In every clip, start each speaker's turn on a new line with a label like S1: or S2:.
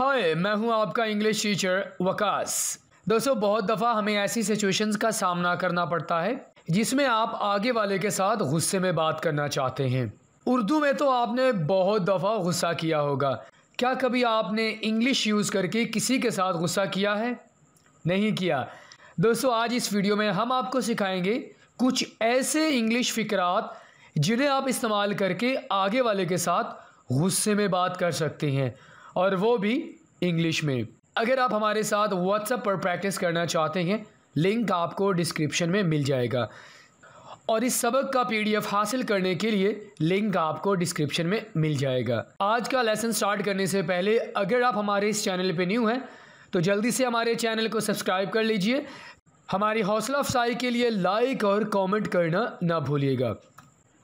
S1: हाय मैं हूं आपका इंग्लिश टीचर वकास दोस्तों बहुत दफ़ा हमें ऐसी सिचुएशंस का सामना करना पड़ता है जिसमें आप आगे वाले के साथ गुस्से में बात करना चाहते हैं उर्दू में तो आपने बहुत दफ़ा गुस्सा किया होगा क्या कभी आपने इंग्लिश यूज़ करके किसी के साथ गुस्सा किया है नहीं किया दोस्तों आज इस वीडियो में हम आपको सिखाएंगे कुछ ऐसे इंग्लिश फ़िक्रात जिन्हें आप इस्तेमाल करके आगे वाले के साथ गुस्से में बात कर सकते हैं और वो भी इंग्लिश में अगर आप हमारे साथ व्हाट्सएप पर प्रैक्टिस करना चाहते हैं लिंक आपको डिस्क्रिप्शन में मिल जाएगा और इस सबक का पीडीएफ हासिल करने के लिए लिंक आपको डिस्क्रिप्शन में मिल जाएगा आज का लेसन स्टार्ट करने से पहले अगर आप हमारे इस चैनल पर न्यू हैं तो जल्दी से हमारे चैनल को सब्सक्राइब कर लीजिए हमारी हौसला अफसाई के लिए लाइक और कमेंट करना ना भूलिएगा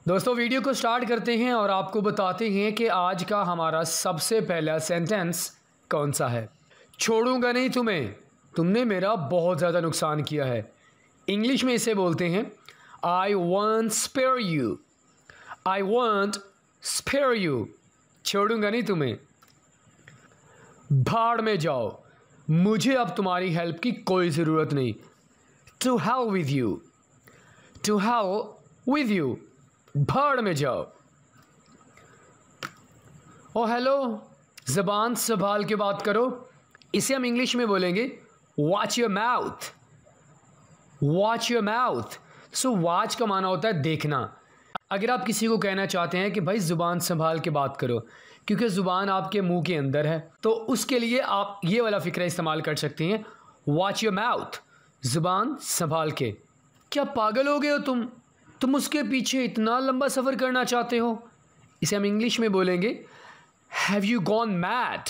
S1: दोस्तों वीडियो को स्टार्ट करते हैं और आपको बताते हैं कि आज का हमारा सबसे पहला सेंटेंस कौन सा है छोड़ूंगा नहीं तुम्हें तुमने मेरा बहुत ज़्यादा नुकसान किया है इंग्लिश में इसे बोलते हैं I won't spare you I won't spare you छोड़ूंगा नहीं तुम्हें भाड़ में जाओ मुझे अब तुम्हारी हेल्प की कोई ज़रूरत नहीं to have with you to have with you भाड़ में जाओ ओ हेलो ज़बान संभाल के बात करो इसे हम इंग्लिश में बोलेंगे watch your mouth watch your mouth so watch का माना होता है देखना अगर आप किसी को कहना चाहते हैं कि भाई ज़ुबान संभाल के बात करो क्योंकि ज़ुबान आपके मुंह के अंदर है तो उसके लिए आप ये वाला फ़िक्र इस्तेमाल कर सकती हैं वॉच योर माउथ ज़ुबान संभाल के क्या पागल हो गए हो तुम तुम उसके पीछे इतना लंबा सफ़र करना चाहते हो इसे हम इंग्लिश में बोलेंगे have you gone mad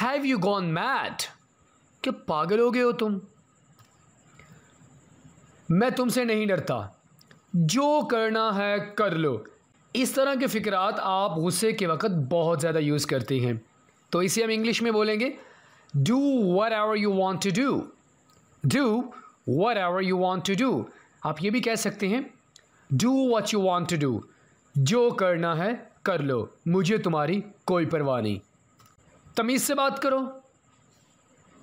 S1: have you gone mad क्या पागल हो गए हो तुम मैं तुमसे नहीं डरता जो करना है कर लो इस तरह के फ़िक्रात आप गुस्से के वक़्त बहुत ज़्यादा यूज़ करते हैं तो इसे हम इंग्लिश में बोलेंगे do whatever you want to do do whatever you want to do आप ये भी कह सकते हैं do what you want to do जो करना है कर लो मुझे तुम्हारी कोई परवाह नहीं तमीज़ से बात करो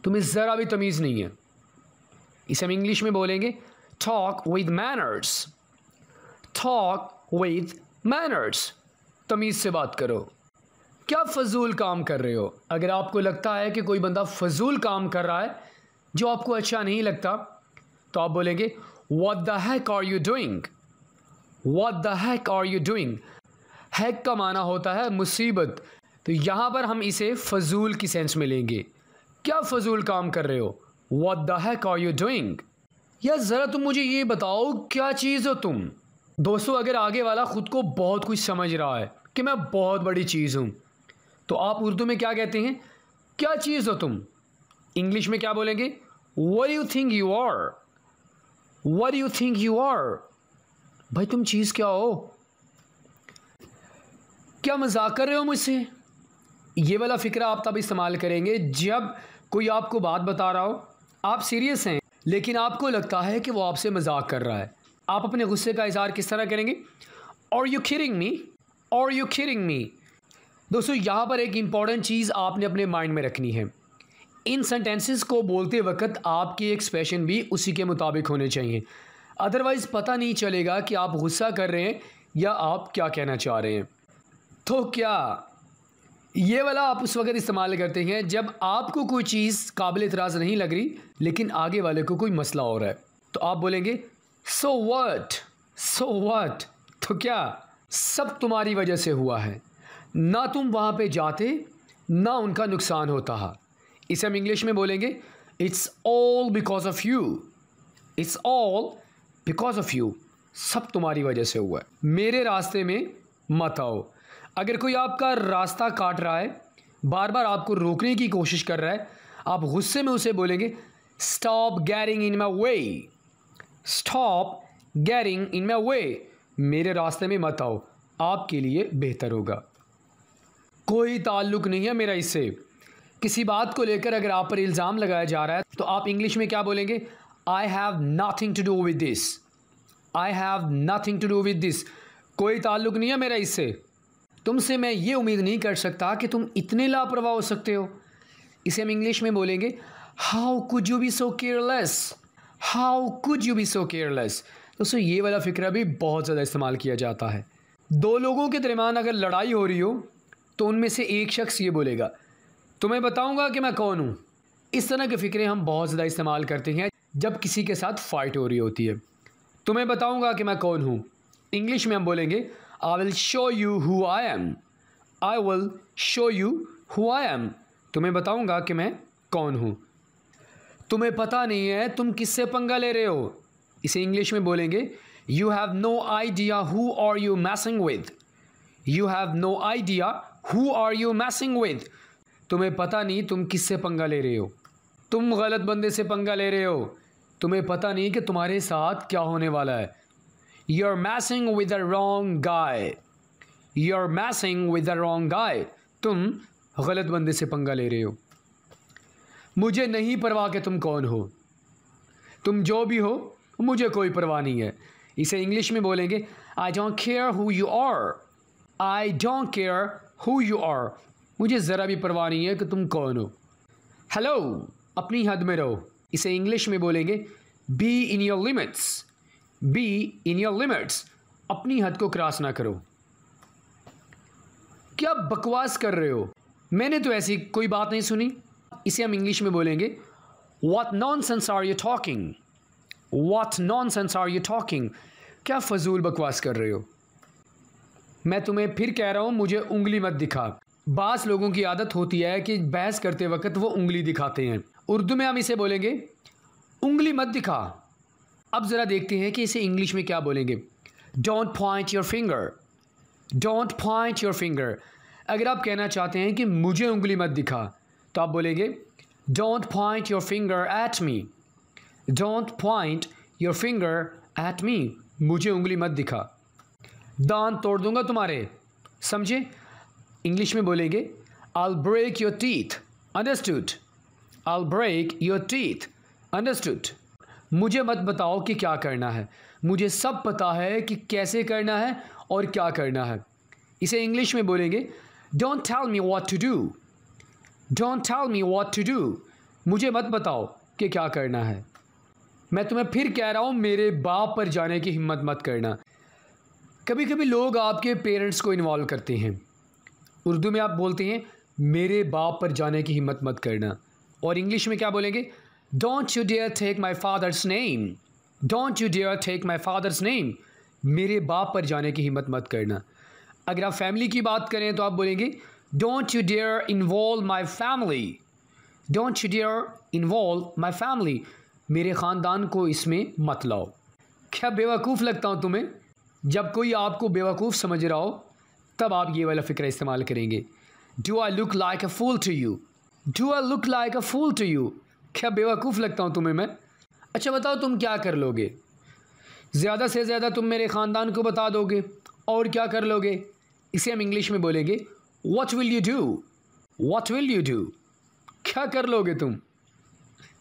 S1: तुम्हें ज़रा भी तमीज़ नहीं है इसे हम इंग्लिश में बोलेंगे talk with manners talk with manners तमीज़ से बात करो क्या फजूल काम कर रहे हो अगर आपको लगता है कि कोई बंदा फजूल काम कर रहा है जो आपको अच्छा नहीं लगता तो आप बोलेंगे What the heck are you doing What the heck are you doing heck का माना होता है मुसीबत तो यहाँ पर हम इसे फजूल की सेंस में लेंगे क्या फजूल काम कर रहे हो What the heck are you doing या ज़रा तुम मुझे ये बताओ क्या चीज़ हो तुम दोस्तों अगर आगे वाला ख़ुद को बहुत कुछ समझ रहा है कि मैं बहुत बड़ी चीज़ हूँ तो आप उर्दू में क्या कहते हैं क्या चीज़ हो तुम इंग्लिश में क्या बोलेंगे वो you think you are what you think you are भाई तुम चीज़ क्या हो क्या मजाक कर रहे हो मुझसे ये वाला फ़िक्र आप तब इस्तेमाल करेंगे जब कोई आपको बात बता रहा हो आप सीरियस हैं लेकिन आपको लगता है कि वो आपसे मजाक कर रहा है आप अपने गुस्से का इजहार किस तरह करेंगे और यू खिरिंग मी और यू खिरिंग मी दोस्तों यहाँ पर एक इम्पॉर्टेंट चीज़ आपने अपने माइंड में रखनी है इन सेंटेंसेस को बोलते वक्त आपके एक्सप्रेशन भी उसी के मुताबिक होने चाहिए अदरवाइज़ पता नहीं चलेगा कि आप गुस्सा कर रहे हैं या आप क्या कहना चाह रहे हैं तो क्या ये वाला आप उस वक्त इस्तेमाल करते हैं जब आपको कोई चीज़ काबिल इतराज़ नहीं लग रही लेकिन आगे वाले को कोई मसला हो रहा है तो आप बोलेंगे सो वट सो वट तो क्या सब तुम्हारी वजह से हुआ है ना तुम वहाँ पे जाते ना उनका नुकसान होता है इसे हम इंग्लिश में बोलेंगे it's all because of you it's all because of you सब तुम्हारी वजह से हुआ है मेरे रास्ते में मत आओ अगर कोई आपका रास्ता काट रहा है बार बार आपको रोकने की कोशिश कर रहा है आप गुस्से में उसे बोलेंगे स्टॉप गैरिंग इन माई वे स्टॉप गैरिंग इन माई वे मेरे रास्ते में मत आओ आपके लिए बेहतर होगा कोई ताल्लुक नहीं है मेरा इससे किसी बात को लेकर अगर आप पर इल्ज़ाम लगाया जा रहा है तो आप इंग्लिश में क्या बोलेंगे I have nothing to do with this I have nothing to do with this कोई ताल्लुक नहीं है मेरा इससे तुमसे मैं ये उम्मीद नहीं कर सकता कि तुम इतने लापरवाह हो सकते हो इसे हम इंग्लिश में बोलेंगे how could you be so careless how could you be so careless दोस्तों ये वाला फ़िक्रा भी बहुत ज़्यादा इस्तेमाल किया जाता है दो लोगों के दरमियान अगर लड़ाई हो रही हो तो उनमें से एक शख्स ये बोलेगा तुम्हें तो बताऊंगा कि मैं कौन हूँ इस तरह के फ़िक्रें हम बहुत ज़्यादा इस्तेमाल करते हैं जब किसी के साथ फ़ाइट हो रही होती है तुम्हें तो बताऊंगा कि मैं कौन हूँ इंग्लिश में हम बोलेंगे I will show you who I am I will show you who I am तुम्हें बताऊँगा कि मैं कौन हूँ तुम्हें पता नहीं है तुम किससे पंगा ले रहे हो इसे इंग्लिश में बोलेंगे you have no idea who are you messing with you have no idea who are you messing with तुम्हें पता नहीं तुम किससे पंगा ले रहे हो तुम गलत बंदे से पंगा ले रहे हो तुम्हें पता नहीं कि तुम्हारे साथ क्या होने वाला है you are messing with a wrong guy you are messing with a wrong guy तुम गलत बंदे से पंगा ले रहे हो मुझे नहीं परवाह कि तुम कौन हो तुम जो भी हो मुझे कोई परवाह नहीं है इसे इंग्लिश में बोलेंगे I don't care who you are I don't care who you are मुझे ज़रा भी परवाह नहीं है कि तुम कौन हो हेलो अपनी हद में रहो इसे इंग्लिश में बोलेंगे be in your limits be in your limits अपनी हद को क्रॉस ना करो क्या बकवास कर रहे हो मैंने तो ऐसी कोई बात नहीं सुनी इसे हम इंग्लिश में बोलेंगे what nonsense are you talking what nonsense are you talking क्या फजूल बकवास कर रहे हो मैं तुम्हें फिर कह रहा हूँ मुझे उंगली मत दिखा बास लोगों की आदत होती है कि बहस करते वक्त वो उंगली दिखाते हैं उर्दू में हम इसे बोलेंगे उंगली मत दिखा अब ज़रा देखते हैं कि इसे इंग्लिश में क्या बोलेंगे don't point your finger don't point your finger अगर आप कहना चाहते हैं कि मुझे उंगली मत दिखा तो आप बोलेंगे don't point your finger at me don't point your finger at me मुझे उंगली मत दिखा दान तोड़ दूंगा तुम्हारे समझे इंग्लिश में बोलेंगे I'll break your teeth understood I'll break your teeth understood मुझे मत बताओ कि क्या करना है मुझे सब पता है कि कैसे करना है और क्या करना है इसे इंग्लिश में बोलेंगे don't tell me what to do don't tell me what to do मुझे मत बताओ कि क्या करना है मैं तुम्हें फिर कह रहा हूँ मेरे बाप पर जाने की हिम्मत मत करना कभी कभी लोग आपके पेरेंट्स को इन्वॉल्व करते हैं उर्दू में आप बोलते हैं मेरे बाप पर जाने की हिम्मत मत करना और इंग्लिश में क्या बोलेंगे don't you dare take my father's name don't you dare take my father's name मेरे बाप पर जाने की हिम्मत मत करना अगर आप फैमिली की बात करें तो आप बोलेंगे don't you dare involve my family don't you dare involve my family मेरे ख़ानदान को इसमें मत लाओ क्या बेवकूफ़ लगता हूँ तुम्हें जब कोई आपको बेवकूफ़ समझ रहा हो तब आप ये वाला फ़िक्र इस्तेमाल करेंगे do I look like a fool to you do I look like a fool to you क्या बेवकूफ़ लगता हूँ तुम्हें मैं अच्छा बताओ तुम क्या कर लोगे ज़्यादा से ज़्यादा तुम मेरे ख़ानदान को बता दोगे और क्या कर लोगे इसे हम इंग्लिश में बोलेंगे what will you do what will you do क्या कर लोगे तुम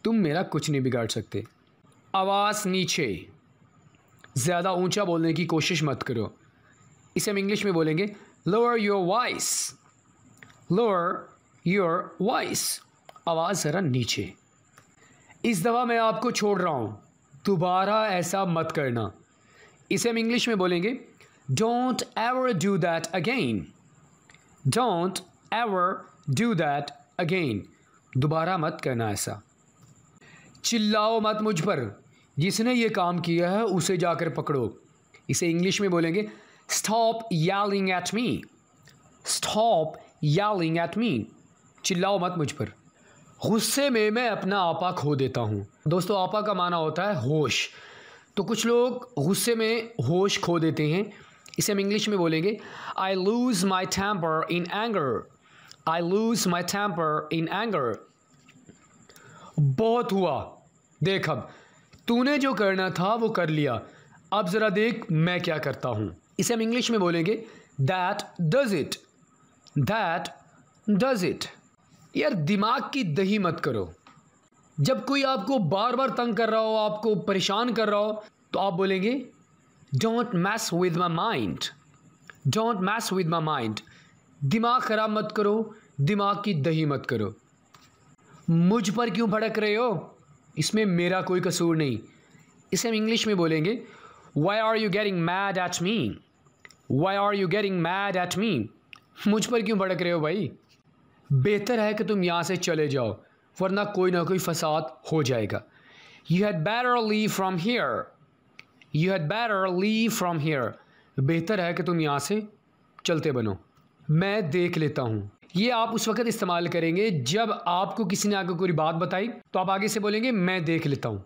S1: तुम मेरा कुछ नहीं बिगाड़ सकते आवाज़ नीचे ज़्यादा ऊंचा बोलने की कोशिश मत करो इसे हम इंग्लिश में बोलेंगे lower your voice lower your voice आवाज़ ज़रा नीचे इस दवा मैं आपको छोड़ रहा हूँ दोबारा ऐसा मत करना इसे हम इंग्लिश में बोलेंगे don't ever do that again don't ever do that again दोबारा मत करना ऐसा चिल्लाओ मत मुझ पर जिसने ये काम किया है उसे जाकर पकड़ो इसे इंग्लिश में बोलेंगे stop yelling at me stop yelling at me चिल्लाओ मत मुझ पर गुस्से में मैं अपना आपा खो देता हूँ दोस्तों आपा का माना होता है होश तो कुछ लोग गुस्से में होश खो देते हैं इसे हम इंग्लिश में बोलेंगे I lose my temper in anger I lose my temper in anger बहुत हुआ देख अब तूने जो करना था वो कर लिया अब ज़रा देख मैं क्या करता हूँ इसे हम इंग्लिश में बोलेंगे that does it that does it यार दिमाग की दही मत करो जब कोई आपको बार बार तंग कर रहा हो आपको परेशान कर रहा हो तो आप बोलेंगे don't mess with my mind don't mess with my mind दिमाग ख़राब मत करो दिमाग की दही मत करो मुझ पर क्यों भड़क रहे हो इसमें मेरा कोई कसूर नहीं इसे हम इंग्लिश में बोलेंगे why are you getting mad at me why are you getting mad at me मुझ पर क्यों भड़क रहे हो भाई बेहतर है कि तुम यहाँ से चले जाओ वरना कोई ना कोई फसाद हो जाएगा you had better leave from here you had better leave from here बेहतर है कि तुम यहाँ से चलते बनो मैं देख लेता हूँ ये आप उस वक्त इस्तेमाल करेंगे जब आपको किसी ने आगे कोई बात बताई तो आप आगे से बोलेंगे मैं देख लेता हूँ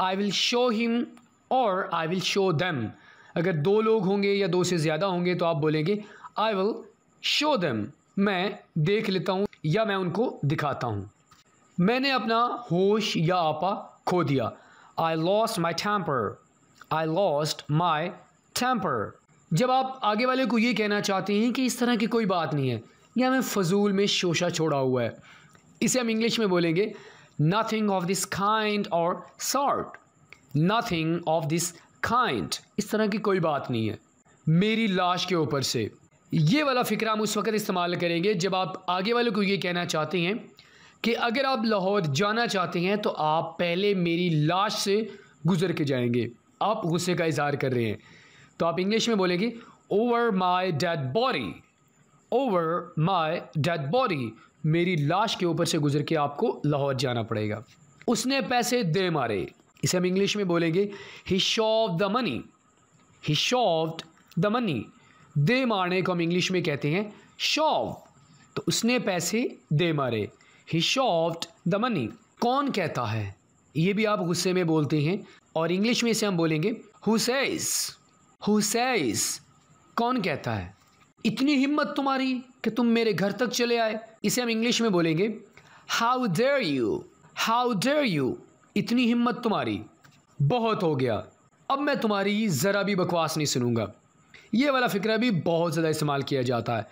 S1: आई विल शो हिम और आई विल शो दैम अगर दो लोग होंगे या दो से ज़्यादा होंगे तो आप बोलेंगे आई विल शो दम मैं देख लेता हूँ या मैं उनको दिखाता हूँ मैंने अपना होश या आपा खो दिया I lost my temper I lost my temper जब आप आगे वाले को ये कहना चाहते हैं कि इस तरह की कोई बात नहीं है या मैं फजूल में शोशा छोड़ा हुआ है इसे हम इंग्लिश में बोलेंगे nothing of this kind or sort nothing of this kind इस तरह की कोई बात नहीं है मेरी लाश के ऊपर से ये वाला फिक्र हम उस वक्त इस्तेमाल करेंगे जब आप आगे वालों को ये कहना चाहते हैं कि अगर आप लाहौर जाना चाहते हैं तो आप पहले मेरी लाश से गुजर के जाएंगे आप गुस्से का इजहार कर रहे हैं तो आप इंग्लिश में बोलेंगे over my dead body over my dead body मेरी लाश के ऊपर से गुजर के आपको लाहौर जाना पड़ेगा उसने पैसे दे मारे इसे हम इंग्लिश में बोलेंगे he shove the money he shoved the money दे मारने को हम इंग्लिश में कहते हैं शॉव तो उसने पैसे दे मारे ही शॉव्ड द मनी कौन कहता है ये भी आप गुस्से में बोलते हैं और इंग्लिश में इसे हम बोलेंगे हु सेज कौन कहता है इतनी हिम्मत तुम्हारी कि तुम मेरे घर तक चले आए इसे हम इंग्लिश में बोलेंगे how dare you how dare you इतनी हिम्मत तुम्हारी बहुत हो गया अब मैं तुम्हारी ज़रा भी बकवास नहीं सुनूंगा ये वाला फिक्र भी बहुत ज़्यादा इस्तेमाल किया जाता है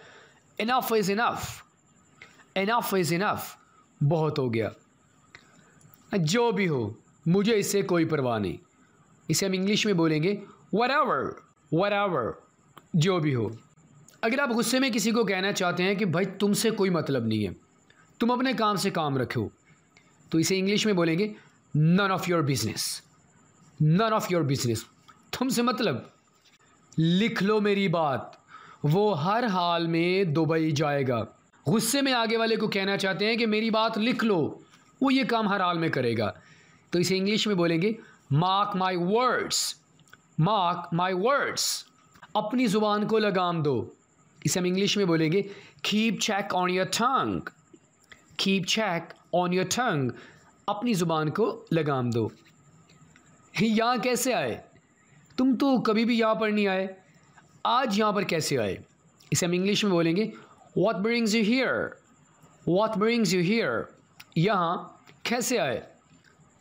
S1: enough is enough enough is enough बहुत हो गया जो भी हो मुझे इससे कोई परवाह नहीं इसे हम इंग्लिश में बोलेंगे वरावर वरावर जो भी हो अगर आप गुस्से में किसी को कहना चाहते हैं कि भाई तुमसे कोई मतलब नहीं है तुम अपने काम से काम रखो तो इसे इंग्लिश में बोलेंगे none of your business none of your business तुमसे मतलब लिख लो मेरी बात वो हर हाल में दुबई जाएगा गुस्से में आगे वाले को कहना चाहते हैं कि मेरी बात लिख लो वो ये काम हर हाल में करेगा तो इसे इंग्लिश में बोलेंगे mark my words mark my words अपनी ज़ुबान को लगाम दो इसे हम इंग्लिश में बोलेंगे keep check on your tongue keep check on your tongue अपनी ज़ुबान को लगाम दो यहाँ कैसे आए तुम तो कभी भी यहाँ पर नहीं आए आज यहाँ पर कैसे आए इसे हम इंग्लिश में बोलेंगे what brings you here what brings you here यहाँ कैसे आए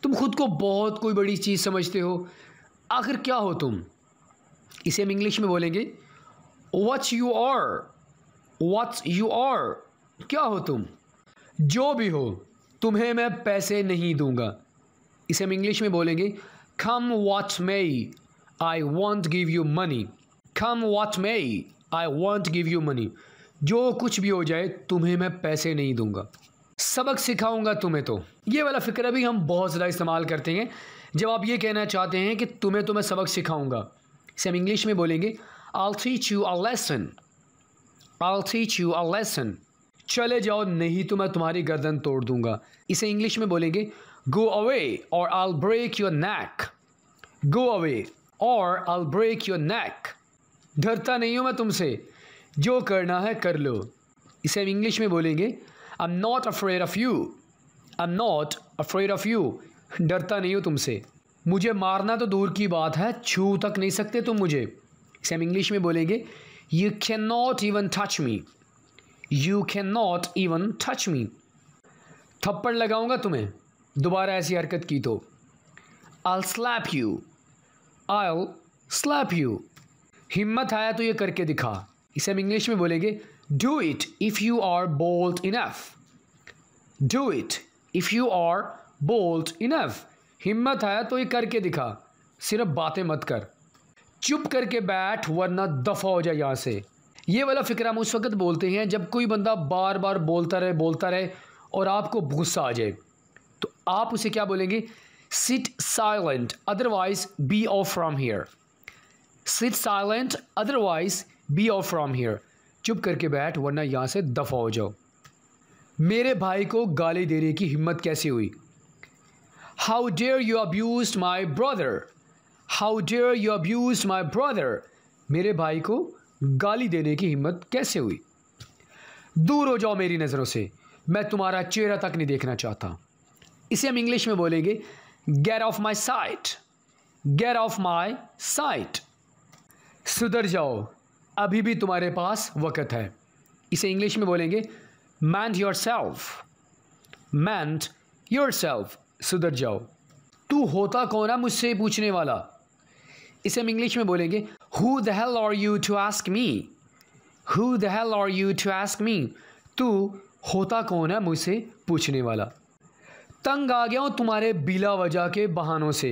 S1: तुम खुद को बहुत कोई बड़ी चीज़ समझते हो आखिर क्या हो तुम इसे हम इंग्लिश में बोलेंगे what's you or what's you or क्या हो तुम जो भी हो तुम्हें मैं पैसे नहीं दूंगा इसे हम इंग्लिश में बोलेंगे come what may I won't give you money come what may I won't give you money जो कुछ भी हो जाए तुम्हें मैं पैसे नहीं दूंगा सबक सिखाऊंगा तुम्हें तो ये वाला फ़िक्र भी हम बहुत ज़्यादा इस्तेमाल करते हैं जब आप ये कहना चाहते हैं कि तुम्हें तो मैं सबक सिखाऊंगा इसे हम इंग्लिश में बोलेंगे I'll teach you a lesson I'll teach you a lesson चले जाओ नहीं तो मैं तुम्हारी गर्दन तोड़ दूंगा इसे इंग्लिश में बोलेंगे go away or I'll break your neck go away or I'll break your NAAC डरता नहीं हूँ मैं तुमसे जो करना है कर लो इसे हम इंग्लिश में बोलेंगे I am not afraid of you I am not afraid of you डरता नहीं हूँ तुमसे मुझे मारना तो दूर की बात है छू तक नहीं सकते तुम मुझे इसे हम इंग्लिश में बोलेंगे you can not even touch me you can not even touch me थप्पड़ लगाऊंगा तुम्हें दोबारा ऐसी हरकत की तो I slap you I slap you हिम्मत आया तो ये करके दिखा इसे हम इंग्लिश में बोलेंगे do it if you are bold enough do it if you are bold enough हिम्मत आया तो ये करके दिखा सिर्फ बातें मत कर चुप करके बैठ वरना दफ़ा हो जाए यहाँ से ये वाला फ़िक्र हम उस वक्त बोलते हैं जब कोई बंदा बार बार बोलता रहे बोलता रहे और आपको गुस्सा आ जाए तो आप उसे क्या बोलेंगे sit silent otherwise be off from here sit silent otherwise be off from here चुप करके बैठ वरना यहाँ से दफ़ा हो जाओ मेरे भाई को गाली देने की हिम्मत कैसे हुई how dare you abuse my brother how dare you abuse my brother मेरे भाई को गाली देने की हिम्मत कैसे हुई दूर हो जाओ मेरी नज़रों से मैं तुम्हारा चेहरा तक नहीं देखना चाहता इसे हम इंग्लिश में बोलेंगे get off my sight get off my sight सुधर जाओ अभी भी तुम्हारे पास वक़्त है इसे इंग्लिश में बोलेंगे mend yourself mend yourself सुधर जाओ तू होता कौन है मुझसे पूछने वाला इसे हम इंग्लिश में बोलेंगे who the hell are you to ask me who the hell are you to ask me तू होता कौन है मुझसे पूछने वाला तंग आ गया हूँ तुम्हारे बिला वजह के बहानों से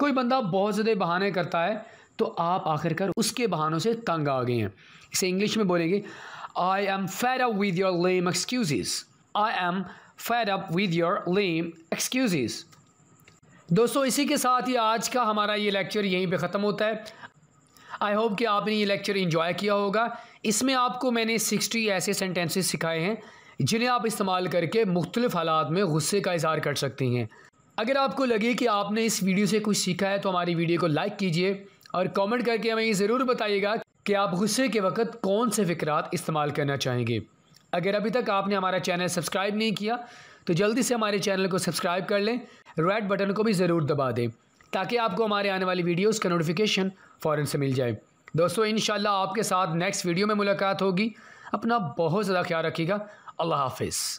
S1: कोई बंदा बहुत ज़्यादा बहाने करता है तो आप आखिरकार उसके बहानों से तंग आ गए हैं इसे इंग्लिश में बोलेंगे I am fed up with your lame excuse I am fed up with your lame excuses दोस्तों इसी के साथ ही आज का हमारा ये लेक्चर यहीं पे ख़त्म होता है आई होप कि आपने ये लेक्चर इन्जॉय किया होगा इसमें आपको मैंने सिक्सटी ऐसे सेंटेंसेस सिखाए हैं जिन्हें आप इस्तेमाल करके मुख्तलिफ़ हालात में गुस्से का इजहार कर सकती हैं अगर आपको लगे कि आपने इस वीडियो से कुछ सीखा है तो हमारी वीडियो को लाइक कीजिए और कमेंट करके हमें ये ज़रूर बताइएगा कि आप गुस्से के वक्त कौन से फ़िक्रात इस्तेमाल करना चाहेंगे अगर अभी तक आपने हमारा चैनल सब्सक्राइब नहीं किया तो जल्दी से हमारे चैनल को सब्सक्राइब कर लें रेड बटन को भी ज़रूर दबा दें ताकि आपको हमारे आने वाली वीडियोज़ का नोटिफिकेशन फ़ौर से मिल जाए दोस्तों इन आपके साथ नेक्स्ट वीडियो में मुलाकात होगी अपना बहुत ज़्यादा ख्याल रखिएगा अल्लाह हाफिज़